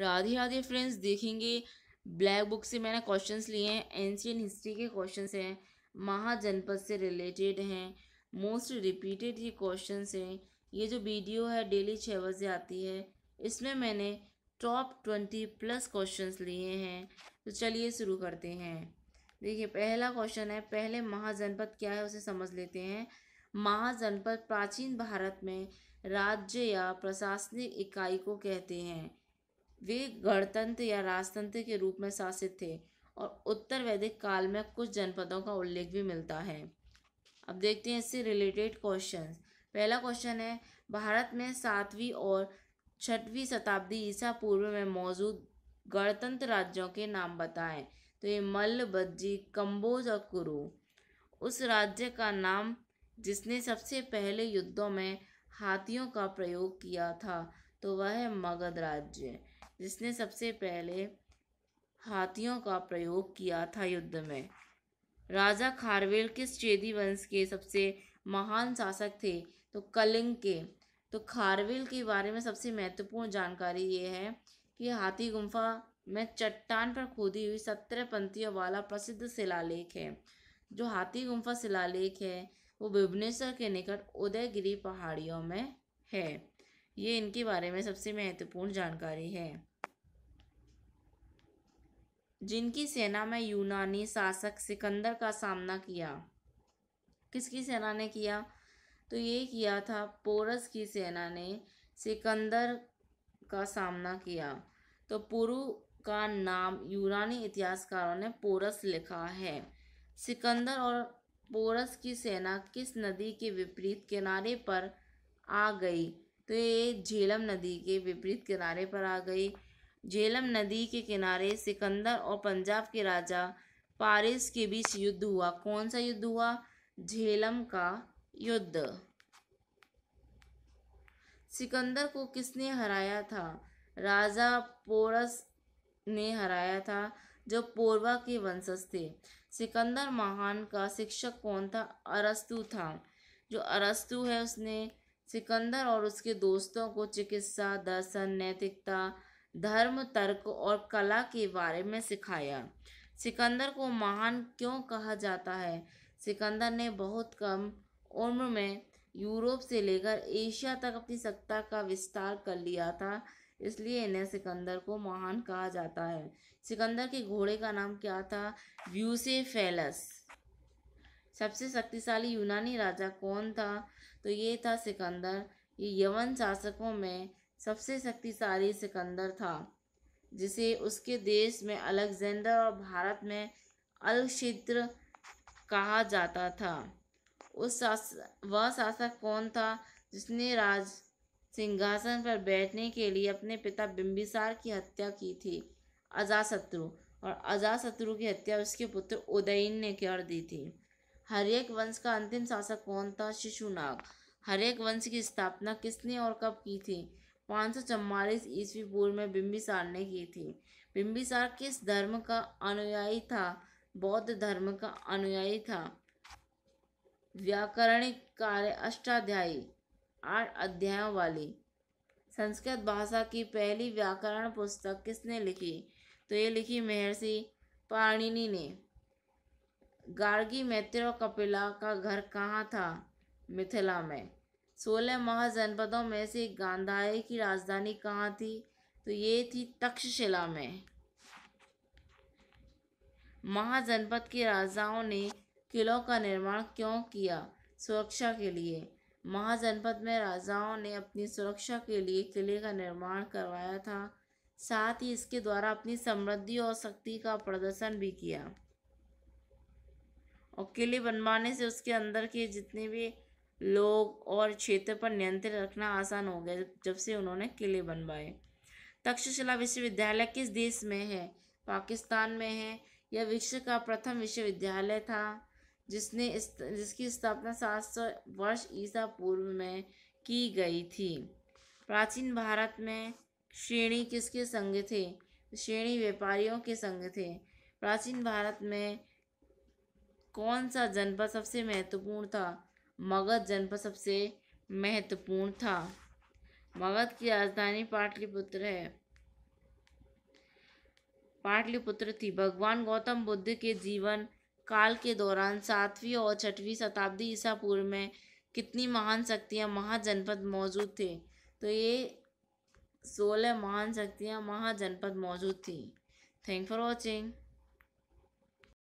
Radhe Radhe friends देखेंगे black book से मैंने क्वेश्चंस लिए हैं एंशियन हिस्ट्री के क्वेश्चंस हैं महाजनपद से रिलेटेड हैं मोस्ट रिपीटेड ये क्वेश्चंस हैं ये जो वीडियो है डेली छः बजे आती है इसमें मैंने टॉप ट्वेंटी प्लस क्वेश्चंस लिए हैं तो चलिए शुरू करते हैं देखिए पहला क्वेश्चन है पहले महाजनपद क्या है उसे समझ लेते हैं महाजनपद प्राचीन भारत में राज्य या प्रशासनिक इकाई को कहते हैं वे गणतंत्र या राजतंत्र के रूप में शासित थे और उत्तर वैदिक काल में कुछ जनपदों का उल्लेख भी मिलता है अब देखते हैं इससे रिलेटेड क्वेश्चन पहला क्वेश्चन है भारत में सातवीं और छठवीं शताब्दी ईसा पूर्व में मौजूद गणतंत्र राज्यों के नाम बताएं तो ये मल्ल बज्जी कम्बोज और कुरु उस राज्य का नाम जिसने सबसे पहले युद्धों में हाथियों का प्रयोग किया था तो वह मगध राज्य जिसने सबसे पहले हाथियों का प्रयोग किया था युद्ध में राजा खारवेल किस चेदी वंश के सबसे महान शासक थे तो कलिंग के तो खारवेल के बारे में सबसे महत्वपूर्ण जानकारी ये है कि हाथी गुम्फा में चट्टान पर खोदी हुई सत्रह पंक्तियों वाला प्रसिद्ध शिलालेख है जो हाथी गुम्फा शिलालेख है वो भुवनेश्वर के निकट उदयगिरी पहाड़ियों में है ये इनके बारे में सबसे महत्वपूर्ण जानकारी है जिनकी सेना में यूनानी शासक सिकंदर का सामना किया किसकी सेना ने किया तो ये किया था पोरस की सेना ने सिकंदर का सामना किया तो पुरु का नाम यूनानी इतिहासकारों ने पोरस लिखा है सिकंदर और पोरस की सेना किस नदी के विपरीत किनारे पर आ गई तो ये झेलम नदी के विपरीत किनारे पर आ गई झेलम नदी के किनारे सिकंदर और पंजाब के राजा पारिस के बीच युद्ध हुआ कौन सा युद्ध हुआ झेलम का युद्ध सिकंदर को किसने हराया था राजा पोरस ने हराया था जो पोरवा के वंशज थे सिकंदर महान का शिक्षक कौन था अरस्तु था जो अरस्तु है उसने सिकंदर और उसके दोस्तों को चिकित्सा दर्शन नैतिकता धर्म तर्क और कला के बारे में सिखाया सिकंदर को महान क्यों कहा जाता है सिकंदर ने बहुत कम उम्र में यूरोप से लेकर एशिया तक अपनी सत्ता का विस्तार कर लिया था इसलिए इन्हें सिकंदर को महान कहा जाता है सिकंदर के घोड़े का नाम क्या था फेलस सबसे शक्तिशाली यूनानी राजा कौन था तो ये था सिकंदर ये यवन शासकों में सबसे शक्तिशाली सिकंदर था जिसे उसके देश में अलेक्जेंडर और भारत में अलक्षित्र कहा जाता था उस शास वह शासक कौन था जिसने राज सिंहासन पर बैठने के लिए अपने पिता बिम्बिसार की हत्या की थी अजाशत्रु और अजाशत्रु की हत्या उसके पुत्र उदयन ने कर दी थी हरेक वंश का अंतिम शासक कौन था शिशुनाग हरेक वंश की स्थापना किसने और कब की थी पाँच सौ चौवालीस ईस्वी पूर्व में बिम्बिसार ने की थी बिम्बिसार किस धर्म का अनुयायी था बौद्ध धर्म का अनुयायी था व्याकरणिक कार्य अष्टाध्यायी आठ अध्यायों वाली संस्कृत भाषा की पहली व्याकरण पुस्तक किसने लिखी तो ये लिखी महर्षि पाणिनि ने गार्गी मैत्र कपिला का घर कहाँ था मिथिला में सोलह महाजनपदों में से गांधाए की राजधानी कहाँ थी तो ये थी तक्षशिला में महाजनपद के राजाओं ने किलों का निर्माण क्यों किया सुरक्षा के लिए महाजनपद में राजाओं ने अपनी सुरक्षा के लिए किले का निर्माण करवाया था साथ ही इसके द्वारा अपनी समृद्धि और शक्ति का प्रदर्शन भी किया और किले बनवाने से उसके अंदर के जितने भी लोग और क्षेत्र पर नियंत्रण रखना आसान हो गया जब से उन्होंने किले बनवाए तक्षशिला विश्वविद्यालय किस देश में है पाकिस्तान में है यह विश्व का प्रथम विश्वविद्यालय था जिसने इस जिसकी स्थापना सात सौ वर्ष ईसा पूर्व में की गई थी प्राचीन भारत में श्रेणी किसके संग थे श्रेणी व्यापारियों के संग थे प्राचीन भारत में कौन सा जनपद सबसे महत्वपूर्ण था मगध जनपद सबसे महत्वपूर्ण था मगध की राजधानी पाटलिपुत्र है पाटलिपुत्र थी भगवान गौतम बुद्ध के जीवन काल के दौरान सातवीं और छठवीं शताब्दी ईसा पूर्व में कितनी महान शक्तियाँ महाजनपद मौजूद थे तो ये सोलह महान शक्तियाँ महाजनपद मौजूद थी थैंक फॉर वॉचिंग